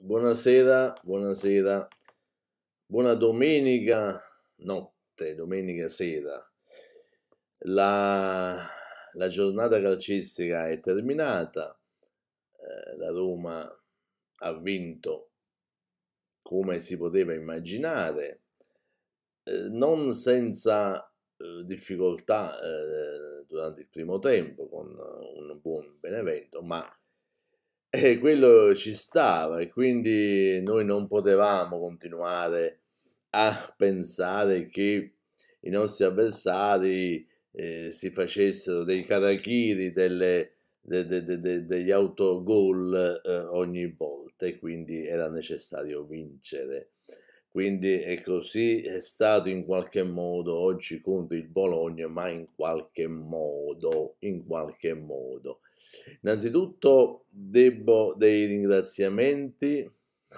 buonasera, buonasera, buona domenica notte, domenica sera. La, la giornata calcistica è terminata, eh, la Roma ha vinto come si poteva immaginare, eh, non senza eh, difficoltà eh, durante il primo tempo con eh, un buon Benevento, ma e quello ci stava e quindi noi non potevamo continuare a pensare che i nostri avversari eh, si facessero dei karakiri, delle, de, de, de, degli autogol eh, ogni volta e quindi era necessario vincere. Quindi è così, è stato in qualche modo, oggi contro il Bologna, ma in qualche modo, in qualche modo. Innanzitutto debbo dei ringraziamenti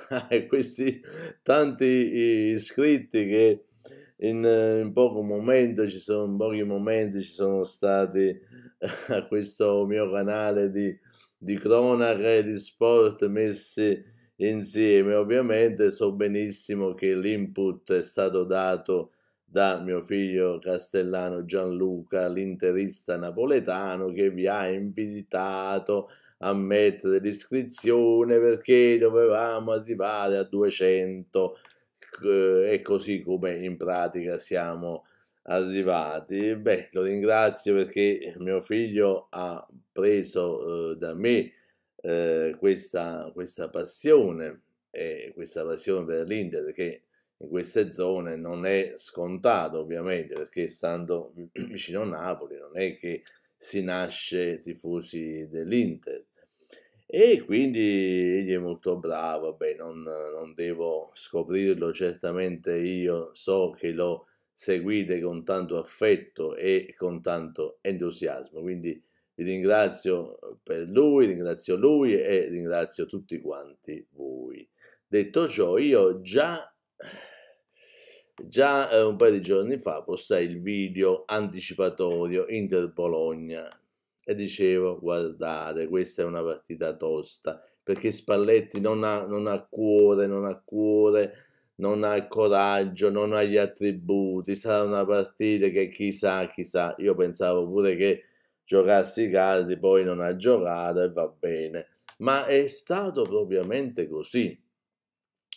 a questi tanti iscritti che in, in, poco momento ci sono in pochi momenti ci sono stati eh, a questo mio canale di, di cronaca e di sport messi insieme. Ovviamente so benissimo che l'input è stato dato da mio figlio castellano Gianluca, l'interista napoletano, che vi ha invitato a mettere l'iscrizione perché dovevamo arrivare a 200 eh, e così come in pratica siamo arrivati. Beh, lo ringrazio perché mio figlio ha preso eh, da me eh, questa, questa, passione e questa passione per l'Inter che in queste zone non è scontato ovviamente perché stando vicino a Napoli non è che si nasce tifosi dell'Inter e quindi egli è molto bravo, beh, non, non, devo scoprirlo certamente io, so che lo seguite con tanto affetto e con tanto entusiasmo, quindi vi ringrazio eh, per lui, ringrazio lui e ringrazio tutti quanti voi. Detto ciò, io già, già eh, un paio di giorni fa postai il video anticipatorio Inter-Bologna e dicevo guardate questa è una partita tosta perché Spalletti non ha, non ha, cuore, non ha cuore, non ha coraggio, non ha gli attributi, sarà una partita che chissà, chissà, io pensavo pure che giocarsi i caldi, poi non ha giocato e va bene. Ma è stato propriamente così.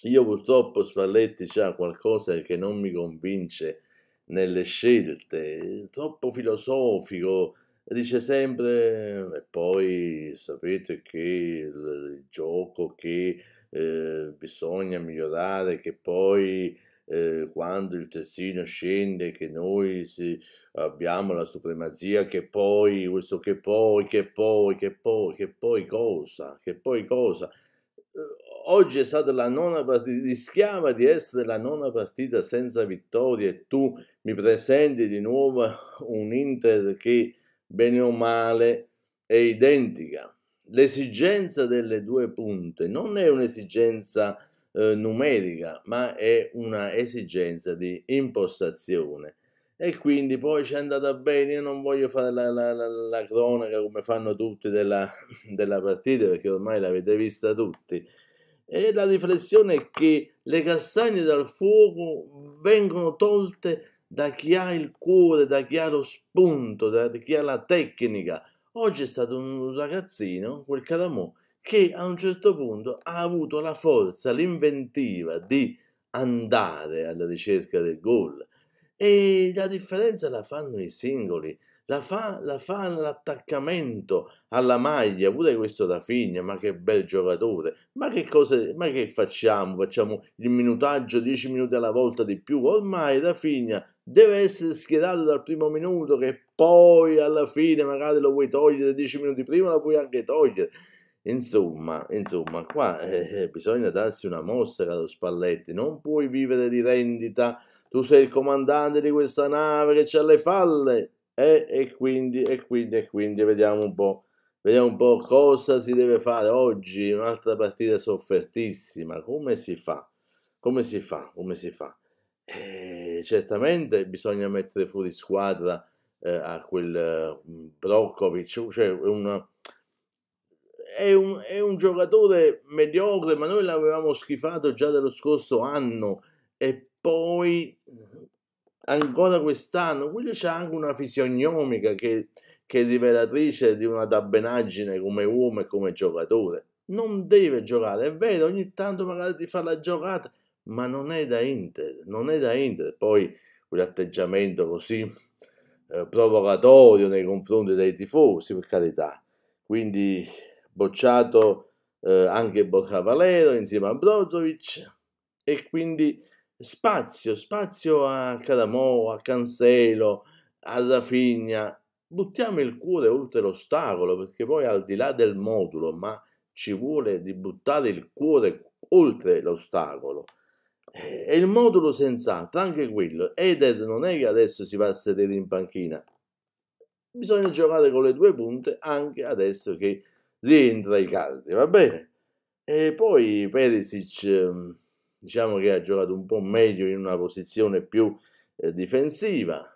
Io purtroppo Spalletti c'ha qualcosa che non mi convince nelle scelte, è troppo filosofico, dice sempre e poi sapete che il, il gioco che eh, bisogna migliorare, che poi eh, quando il Tessino scende, che noi si, abbiamo la supremazia, che poi, questo che poi, che poi, che poi, che poi cosa, che poi cosa. Eh, oggi è stata la nona partita, rischiava di essere la nona partita senza vittoria e tu mi presenti di nuovo un Inter che bene o male è identica. L'esigenza delle due punte non è un'esigenza eh, numerica, ma è una esigenza di impostazione. E quindi poi ci è andata bene, io non voglio fare la, la, la, la cronaca come fanno tutti della, della partita, perché ormai l'avete vista tutti. E la riflessione è che le castagne dal fuoco vengono tolte da chi ha il cuore, da chi ha lo spunto, da chi ha la tecnica. Oggi è stato un ragazzino, quel Caramò, che a un certo punto ha avuto la forza, l'inventiva di andare alla ricerca del gol. E la differenza la fanno i singoli, la fa, la fa l'attaccamento alla maglia, pure questo da figlia, ma che bel giocatore. Ma che, cosa, ma che facciamo? Facciamo il minutaggio 10 minuti alla volta di più? Ormai da figlia deve essere schierato dal primo minuto che poi alla fine magari lo vuoi togliere 10 minuti prima, lo puoi anche togliere. Insomma, insomma, qua eh, eh, bisogna darsi una mossa, caro Spalletti, non puoi vivere di rendita, tu sei il comandante di questa nave che c'ha le falle. Eh, e quindi, e quindi, e quindi, vediamo un po'. Vediamo un po' cosa si deve fare oggi, un'altra partita soffertissima, come si fa? Come si fa? Come si fa? Eh, certamente bisogna mettere fuori squadra eh, a quel eh, Brokovic, cioè una, è un, è un giocatore mediocre, ma noi l'avevamo schifato già dello scorso anno e poi ancora quest'anno. Quindi c'è anche una fisionomica che, che è rivelatrice di una dabbenaggine come uomo e come giocatore. Non deve giocare, è vero, ogni tanto magari ti fa la giocata, ma non è da Inter, non è da Inter. Poi quell'atteggiamento così eh, provocatorio nei confronti dei tifosi, per carità. Quindi bocciato eh, anche Boccavalero insieme a Brozovic e quindi spazio, spazio a Cadamò, a Cancelo, a Rafinha. Buttiamo il cuore oltre l'ostacolo perché poi al di là del modulo, ma ci vuole di buttare il cuore oltre l'ostacolo. Eh, e il modulo senz'altro, anche quello. Eder non è che adesso si va a sedere in panchina. Bisogna giocare con le due punte anche adesso che rientra i caldi, va bene? E poi Perisic ehm, diciamo che ha giocato un po' meglio in una posizione più eh, difensiva.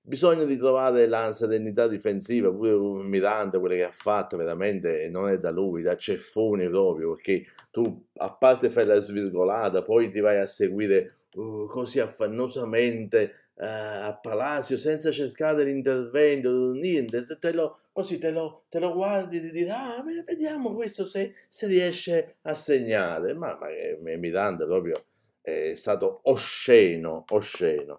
Bisogna ritrovare la serenità difensiva, pure Miranda, quello che ha fatto veramente non è da lui, da ceffoni proprio, perché tu a parte fai la svirgolata, poi ti vai a seguire uh, così affannosamente eh, a Palazzo senza cercare l'intervento, niente, te lo, così te lo, te lo guardi e ti dici, ah, vediamo questo se, se, riesce a segnare. Ma, ma eh, Miranda proprio è stato osceno, osceno.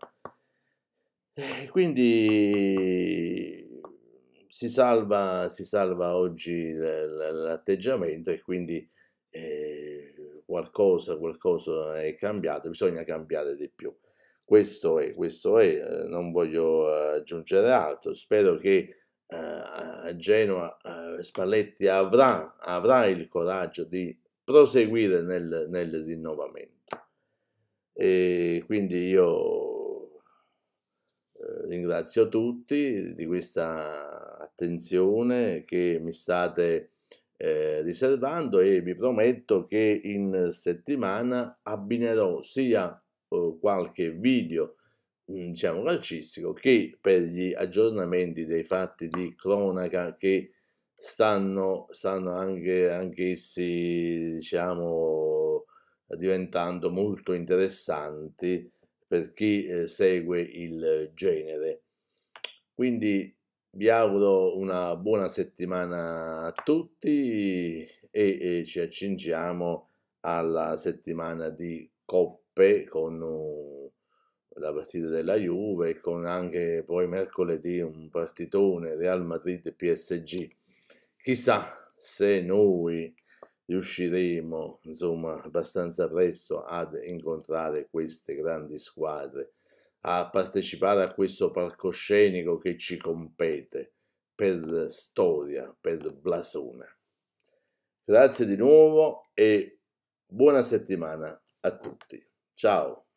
Eh, quindi si salva, si salva, oggi l'atteggiamento e quindi eh, qualcosa, qualcosa è cambiato, bisogna cambiare di più. Questo è, questo è, eh, non voglio eh, aggiungere altro. Spero che eh, a Genoa Spalletti avrà, avrà, il coraggio di proseguire nel, nel rinnovamento. E quindi io ringrazio tutti di questa attenzione che mi state riservando e vi prometto che in settimana abbinerò sia qualche video mhmm, diciamo calcistico che per gli aggiornamenti dei fatti di cronaca che stanno, stanno anche, anche essi diciamo diventando molto interessanti per chi eh, segue il genere quindi vi auguro una buona settimana a tutti e, e ci accingiamo alla settimana di Coppa coppe, con uh, la partita della Juve, con anche poi mercoledì un partitone Real Madrid-PSG. Chissà se noi riusciremo, insomma, abbastanza presto ad incontrare queste grandi squadre, a partecipare a questo palcoscenico che ci compete per storia, per blasone. Grazie di nuovo e buona settimana a tutti. 教。